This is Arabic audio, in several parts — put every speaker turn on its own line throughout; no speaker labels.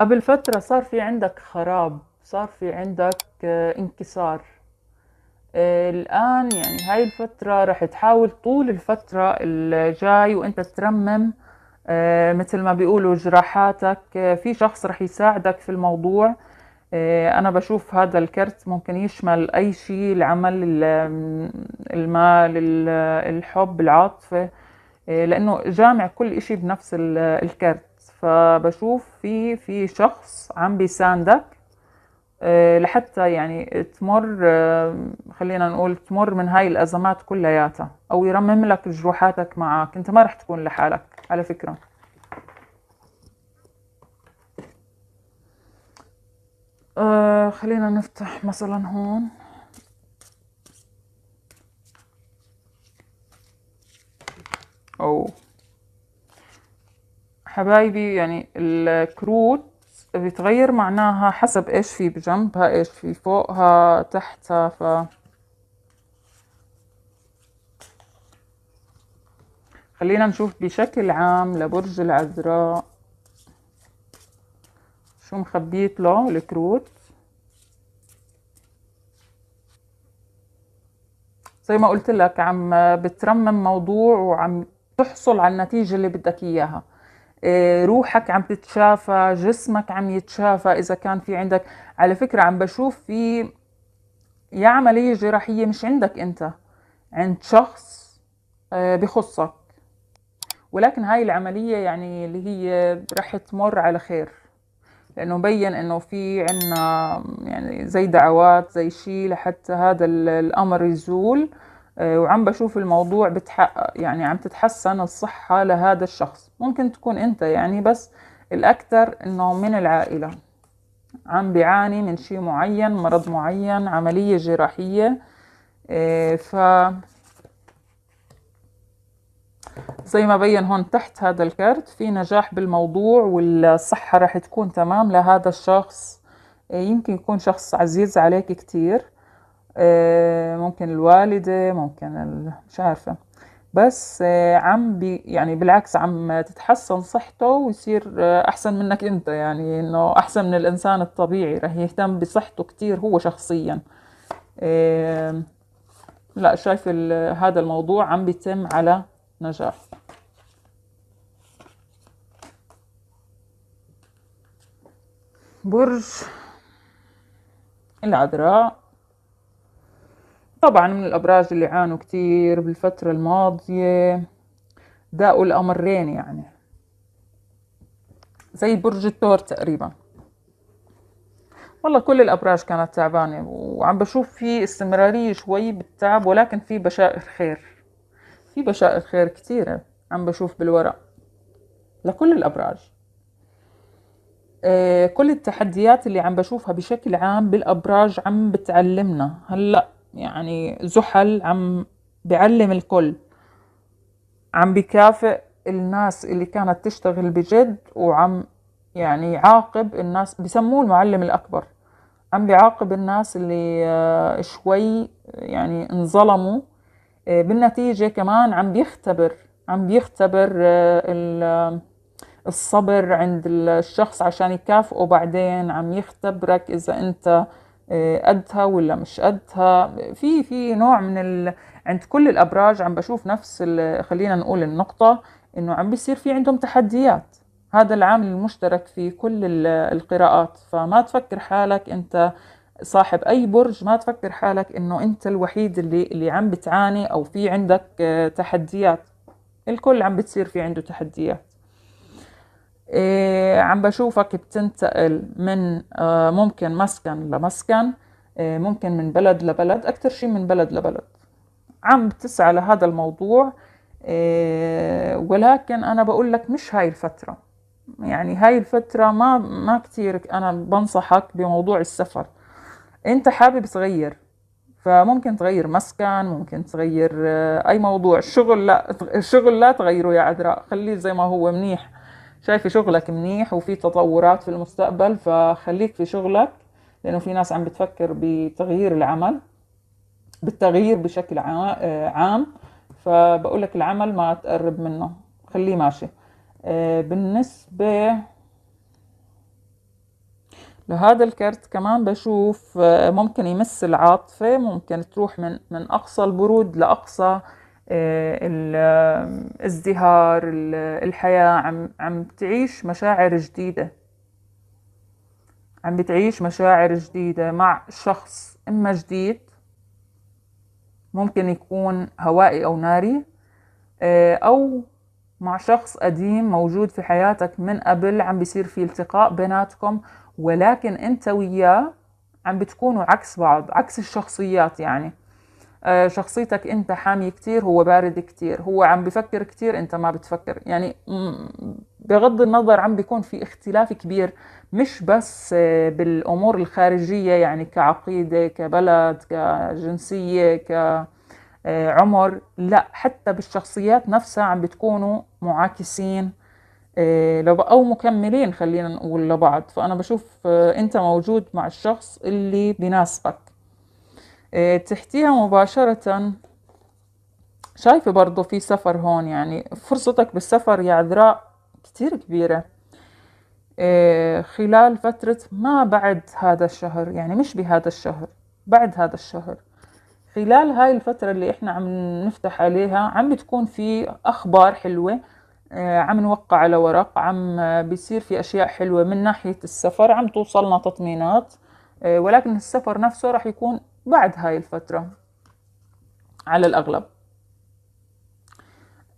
قبل فترة صار في عندك خراب صار في عندك آه، انكسار آه، الآن يعني هاي الفترة رح تحاول طول الفترة الجاي وانت ترمم آه، مثل ما بيقولوا جراحاتك في شخص رح يساعدك في الموضوع أنا بشوف هذا الكرت ممكن يشمل أي شيء العمل المال الحب العاطفة لأنه جامع كل إشي بنفس الكرت فبشوف في في شخص عم بيساندك آه، لحتى يعني تمر آه، خلينا نقول تمر من هاي الأزمات كلياتها أو يرمم لك جروحاتك معك أنت ما رح تكون لحالك على فكرة آه خلينا نفتح مثلا هون أو حبايبي يعني الكروت بيتغير معناها حسب ايش في بجنبها ايش في فوقها تحتها ف خلينا نشوف بشكل عام لبرج العذراء شو مخبيت له الكروت زي ما قلت لك عم بترمم موضوع وعم تحصل على النتيجة اللي بدك إياها آه، روحك عم تتشافى جسمك عم يتشافى اذا كان في عندك على فكره عم بشوف في يا عمليه جراحيه مش عندك انت عند شخص آه، بخصك ولكن هاي العمليه يعني اللي هي رح تمر على خير لانه مبين انه في عنا يعني زي دعوات زي شيء لحتى هذا الامر يزول آه، وعم بشوف الموضوع بتحقق يعني عم تتحسن الصحة لهذا الشخص ممكن تكون انت يعني بس الاكثر انه من العائلة عم بيعاني من شيء معين مرض معين عملية جراحية آه، ف زي ما بين هون تحت هذا الكارت في نجاح بالموضوع والصحة راح تكون تمام لهذا الشخص آه، يمكن يكون شخص عزيز عليك كتير آه، ممكن الوالدة ممكن مش عارفة بس آه، عم بي يعني بالعكس عم تتحسن صحته ويصير آه، أحسن منك أنت يعني إنه أحسن من الإنسان الطبيعي رح يهتم بصحته كتير هو شخصيا لا شايف هذا الموضوع عم بيتم على نجاح برج العذراء طبعا من الأبراج اللي عانوا كتير بالفترة الماضية داقوا الأمرين يعني زي برج الثور تقريبا والله كل الأبراج كانت تعبانة وعم بشوف في استمرارية شوي بالتعب ولكن في بشائر خير في بشائر خير كتيرة عم بشوف بالورق لكل الأبراج آه، كل التحديات اللي عم بشوفها بشكل عام بالابراج عم بتعلمنا هلا يعني زحل عم بعلم الكل عم بكافئ الناس اللي كانت تشتغل بجد وعم يعني يعاقب الناس بسموه المعلم الأكبر عم بيعاقب الناس اللي آه، شوي يعني انظلموا آه، بالنتيجة كمان عم بيختبر عم بيختبر آه، الصبر عند الشخص عشان يكافئه بعدين عم يختبرك إذا أنت قدها آه، ولا مش قدها في في نوع من ال... عند كل الابراج عم بشوف نفس ال... خلينا نقول النقطه انه عم بيصير في عندهم تحديات هذا العامل المشترك في كل القراءات فما تفكر حالك انت صاحب اي برج ما تفكر حالك انه انت الوحيد اللي اللي عم بتعاني او في عندك آه، تحديات الكل عم بتصير في عنده تحديات إيه، عم بشوفك بتنتقل من آه، ممكن مسكن لمسكن إيه، ممكن من بلد لبلد أكثر شيء من بلد لبلد عم تسعى لهذا الموضوع إيه، ولكن أنا بقول لك مش هاي الفترة يعني هاي الفترة ما ما كتير أنا بنصحك بموضوع السفر أنت حابب تغير فممكن تغير مسكن ممكن تغير آه، أي موضوع الشغل لا الشغل لا تغيره يا عذراء خليه زي ما هو منيح شايفه شغلك منيح وفي تطورات في المستقبل فخليك في شغلك لانه في ناس عم بتفكر بتغيير العمل بالتغيير بشكل آه، عام فبقول لك العمل ما تقرب منه خليه ماشي آه، بالنسبة لهذا الكرت كمان بشوف آه، ممكن يمس العاطفة ممكن تروح من من أقصى البرود لأقصى آه، الازدهار الحياة عم, عم تعيش مشاعر جديدة عم بتعيش مشاعر جديدة مع شخص إما جديد ممكن يكون هوائي أو ناري آه، أو مع شخص قديم موجود في حياتك من قبل عم بيصير في التقاء بيناتكم ولكن أنت وياه عم بتكونوا عكس بعض عكس الشخصيات يعني آه، شخصيتك انت حامي كتير هو بارد كتير هو عم بفكر كتير انت ما بتفكر يعني بغض النظر عم بيكون في اختلاف كبير مش بس آه، بالامور الخارجيه يعني كعقيده كبلد كجنسيه كعمر آه، لا حتى بالشخصيات نفسها عم بتكونوا معاكسين او مكملين خلينا نقول لبعض فانا بشوف انت موجود مع الشخص اللي بناسبك إيه، تحتيها مباشرة شايفة برضو في سفر هون يعني فرصتك بالسفر يا عذراء كتير كبيرة إيه، خلال فترة ما بعد هذا الشهر يعني مش بهذا الشهر بعد هذا الشهر خلال هاي الفترة اللي احنا عم نفتح عليها عم بتكون في اخبار حلوة إيه، عم نوقع على ورق عم بيصير في اشياء حلوة من ناحية السفر عم توصلنا تطمينات ولكن السفر نفسه راح يكون بعد هاي الفترة على الأغلب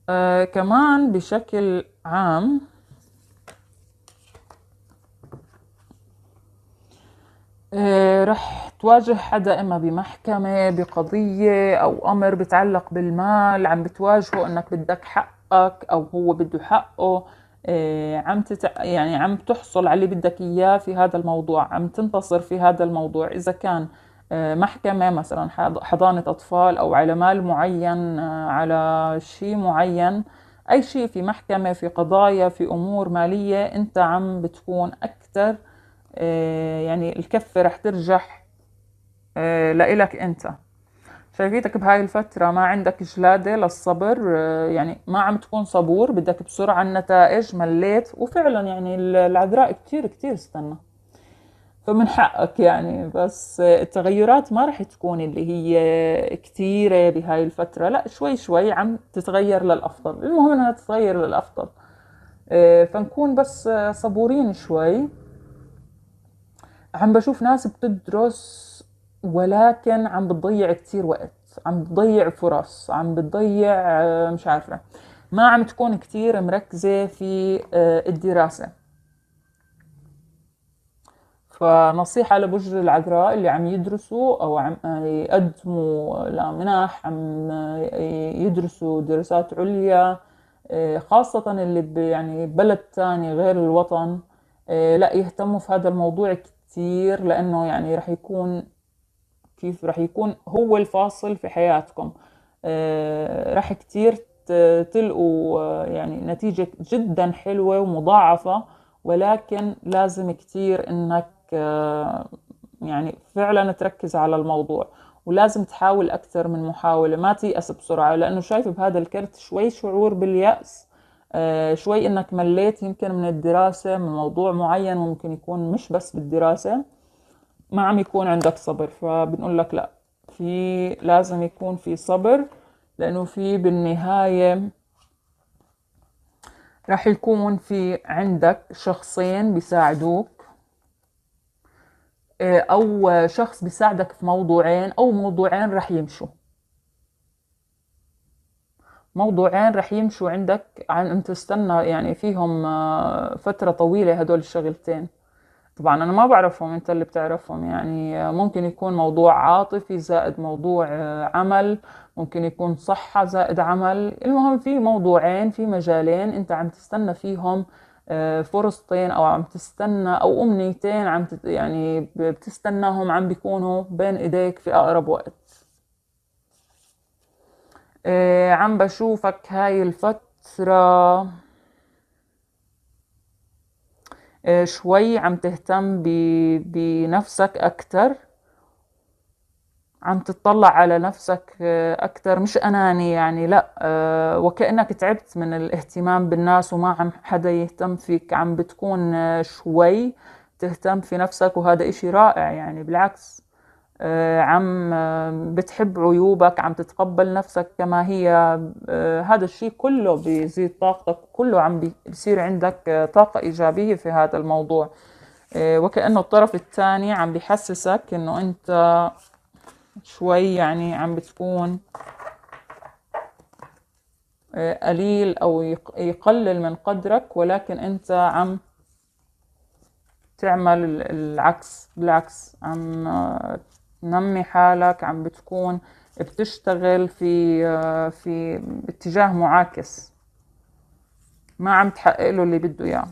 آه كمان بشكل عام آه رح تواجه حدا إما بمحكمة بقضية أو أمر بتعلق بالمال عم بتواجهه إنك بدك حقك أو هو بده حقه آه عم تتع... يعني عم تحصل على اللي بدك إياه في هذا الموضوع عم تنتصر في هذا الموضوع إذا كان آه، محكمة مثلا حضانة أطفال أو على مال معين آه، على شيء معين أي شيء في محكمة في قضايا في أمور مالية أنت عم بتكون أكثر آه، يعني الكفة رح ترجح لإلك أنت شايفيتك بهاي الفترة ما عندك جلادة للصبر يعني ما عم تكون صبور بدك بسرعة النتائج مليت وفعلا يعني العذراء كتير كتير استنى فمن حقك يعني بس التغيرات ما رح تكون اللي هي كثيرة بهاي الفترة لا شوي شوي عم تتغير للأفضل المهم أنها تتغير للأفضل آه، فنكون بس صبورين شوي عم بشوف ناس بتدرس ولكن عم بتضيع كتير وقت عم بتضيع فرص عم بتضيع آه، مش عارفة ما عم تكون كتير مركزة في آه، الدراسة فنصيحة لبجر العذراء اللي عم يدرسوا أو عم يقدموا لمنح عم يدرسوا دراسات عليا إيه، خاصة اللي يعني بلد تاني غير الوطن إيه، لا يهتموا في هذا الموضوع كتير لأنه يعني رح يكون كيف رح يكون هو الفاصل في حياتكم إيه، رح كتير تلقوا آه، يعني نتيجة جدا حلوة ومضاعفة ولكن لازم كتير انك آه، يعني فعلا تركز على الموضوع ولازم تحاول أكثر من محاولة ما تيأس بسرعة لأنه شايف بهذا الكرت شوي شعور باليأس آه، شوي إنك مليت يمكن من الدراسة من موضوع معين ممكن يكون مش بس بالدراسة ما عم يكون عندك صبر فبنقول لك لا في لازم يكون في صبر لأنه في بالنهاية راح يكون في عندك شخصين بيساعدوك آه، او شخص بيساعدك في موضوعين او موضوعين رح يمشوا موضوعين رح يمشوا عندك عن انت تستنى يعني فيهم آه، فتره طويله هدول الشغلتين طبعا انا ما بعرفهم انت اللي بتعرفهم يعني آه، ممكن يكون موضوع عاطفي زائد موضوع عمل ممكن يكون صحة زائد عمل المهم في موضوعين في مجالين انت عم تستنى فيهم فرصتين او عم تستنى او امنيتين عم تت يعني بتستناهم عم بيكونوا بين ايديك في اقرب وقت إيه، عم بشوفك هاي الفترة إيه، شوي عم تهتم بنفسك أكتر عم تطلع على نفسك آه، أكثر مش أناني يعني لا آه، وكأنك تعبت من الاهتمام بالناس وما عم حدا يهتم فيك عم بتكون آه، شوي تهتم في نفسك وهذا إشي رائع يعني بالعكس عم بتحب عيوبك عم تتقبل نفسك كما هي هذا الشيء كله بيزيد طاقتك كله عم بيصير عندك طاقة إيجابية في هذا الموضوع وكأنه الطرف الثاني عم بيحسسك إنه أنت شوي يعني عم بتكون آه، قليل أو يقلل من قدرك ولكن أنت عم تعمل العكس بالعكس عم تنمي آه، حالك عم بتكون بتشتغل في آه، في اتجاه معاكس ما عم تحقق له اللي بده اياه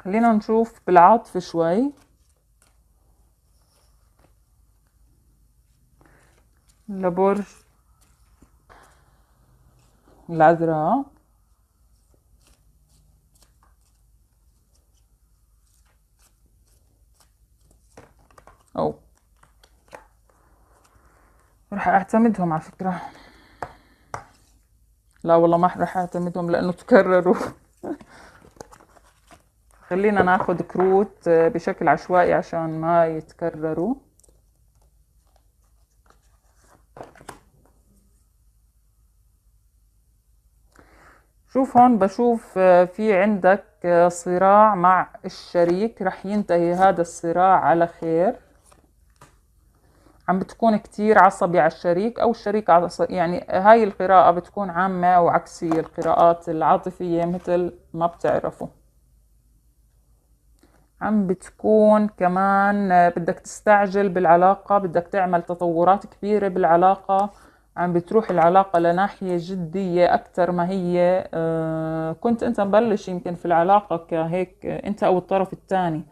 خلينا نشوف بالعاطفة شوي البرج العذراء او راح اعتمدهم على فكرة لا والله ما راح اعتمدهم لانه تكرروا خلينا ناخد كروت بشكل عشوائي عشان ما يتكرروا بشوف هون آه، بشوف في عندك آه، صراع مع الشريك رح ينتهي هذا الصراع على خير عم بتكون كتير عصبي على الشريك او الشريك عصبي يعني هاي القراءة بتكون عامة وعكسية القراءات العاطفية مثل ما بتعرفوا عم بتكون كمان آه، بدك تستعجل بالعلاقة بدك تعمل تطورات كبيرة بالعلاقة عم بتروح العلاقة لناحية جدية أكتر ما هي آه، كنت أنت مبلش يمكن في العلاقة كهيك أنت أو الطرف الثاني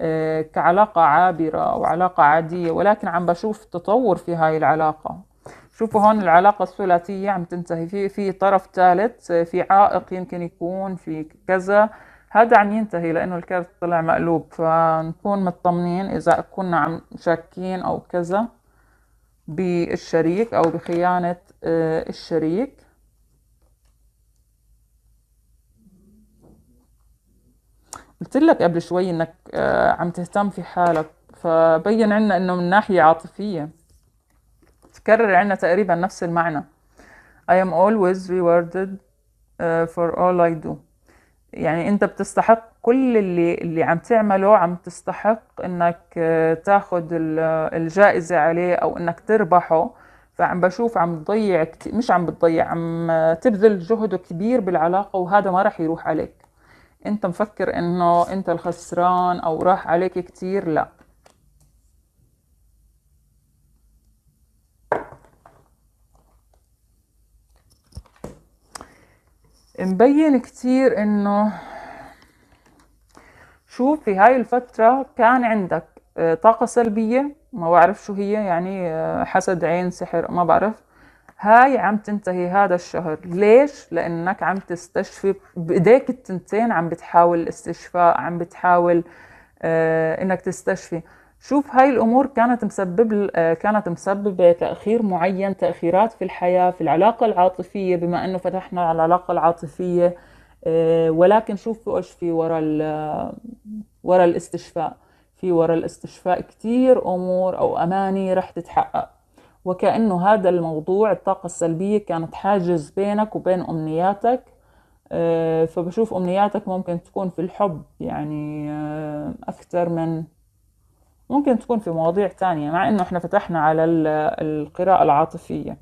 آه، كعلاقة عابرة أو علاقة عادية ولكن عم بشوف تطور في هاي العلاقة شوفوا هون العلاقة الثلاثية عم تنتهي في في طرف ثالث آه، في عائق يمكن يكون في كذا هذا عم ينتهي لأنه الكارت طلع مقلوب فنكون مطمنين إذا كنا عم شاكين أو كذا بالشريك أو بخيانة آه، الشريك قلت لك قبل شوي انك آه، عم تهتم في حالك فبين عنا انه من ناحية عاطفية تكرر عنا تقريبا نفس المعنى I am always rewarded آه، for all I do يعني انت بتستحق كل اللي اللي عم تعمله عم تستحق انك آه، تاخذ الجائزة عليه او انك تربحه فعم بشوف عم تضيع مش عم بتضيع عم تبذل جهد كبير بالعلاقة وهذا ما راح يروح عليك انت مفكر انه انت الخسران او راح عليك كثير لا مبين كتير انه شوف في هاي الفترة كان عندك آه، طاقة سلبية ما بعرف شو هي يعني آه، حسد عين سحر ما بعرف هاي عم تنتهي هذا الشهر ليش لانك عم تستشفي بايديك التنتين عم بتحاول الاستشفاء عم بتحاول آه، انك تستشفي شوف هاي الامور كانت مسبب آه، كانت مسببه تاخير معين تاخيرات في الحياه في العلاقه العاطفيه بما انه فتحنا على العلاقه العاطفيه آه، ولكن شوف ايش في ورا آه، ورا الاستشفاء في ورا الاستشفاء كتير امور او اماني رح تتحقق وكانه هذا الموضوع الطاقه السلبيه كانت حاجز بينك وبين امنياتك فبشوف امنياتك ممكن تكون في الحب يعني اكثر من ممكن تكون في مواضيع تانية مع انه احنا فتحنا على القراءة العاطفية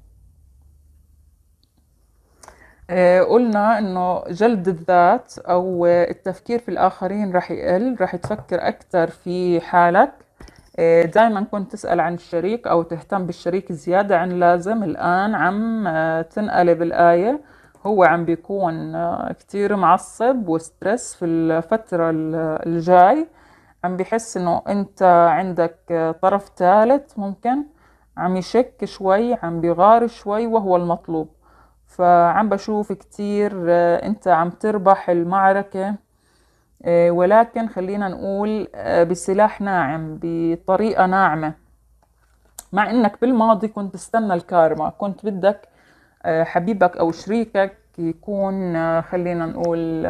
آه، قلنا انه جلد الذات او التفكير في الاخرين رح يقل رح تفكر اكثر في حالك آه، دائما كنت تسأل عن الشريك او تهتم بالشريك زيادة عن لازم الان عم آه، تنقلب الاية هو عم بيكون كتير معصب وسترس في الفترة الجاي عم بحس انه انت عندك طرف ثالث ممكن عم يشك شوي عم بيغار شوي وهو المطلوب فعم بشوف كتير آه، انت عم تربح المعركة آه، ولكن خلينا نقول آه، بسلاح ناعم بطريقة ناعمة مع انك بالماضي كنت تستنى الكارما كنت بدك حبيبك او شريكك يكون خلينا نقول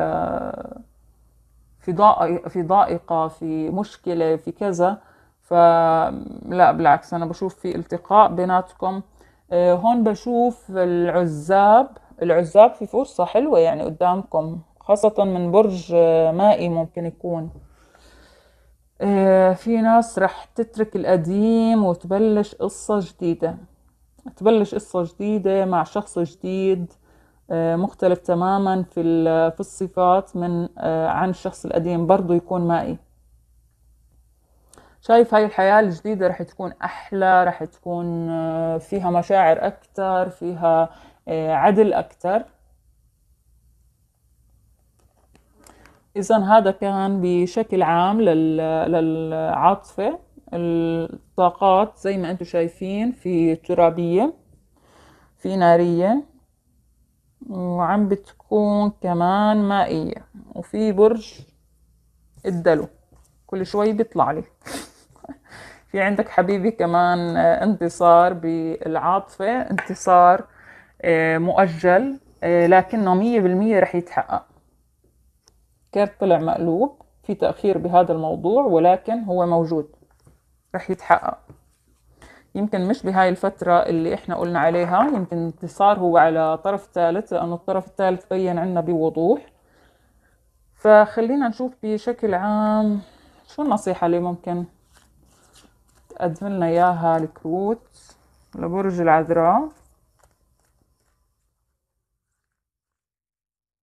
في ضائقة في ضائقة في مشكلة في كذا فلا بالعكس أنا بشوف في التقاء بيناتكم آه، هون بشوف العزاب العزاب في فرصة حلوة يعني قدامكم خاصة من برج آه، مائي ممكن يكون آه، في ناس رح تترك القديم وتبلش قصة جديدة تبلش قصة جديدة مع شخص جديد آه، مختلف تماما في في الصفات من آه، عن الشخص القديم برضه يكون مائي شايف هاي الحياة الجديدة رح تكون أحلى رح تكون آه، فيها مشاعر أكتر فيها عدل أكتر إذا هذا كان بشكل عام للعاطفة الطاقات زي ما أنتم شايفين في ترابية في نارية وعم بتكون كمان مائية وفي برج الدلو كل شوي بيطلع لي في عندك حبيبي كمان آه، انتصار بالعاطفة انتصار آه، مؤجل آه، لكنه مية بالمية رح يتحقق كارت طلع مقلوب في تأخير بهذا الموضوع ولكن هو موجود رح يتحقق يمكن مش بهاي الفترة اللي احنا قلنا عليها يمكن انتصار هو على طرف ثالث لأنه الطرف الثالث بين عنا بوضوح فخلينا نشوف بشكل عام شو النصيحة اللي ممكن تقدم لنا إياها الكروت لبرج العذراء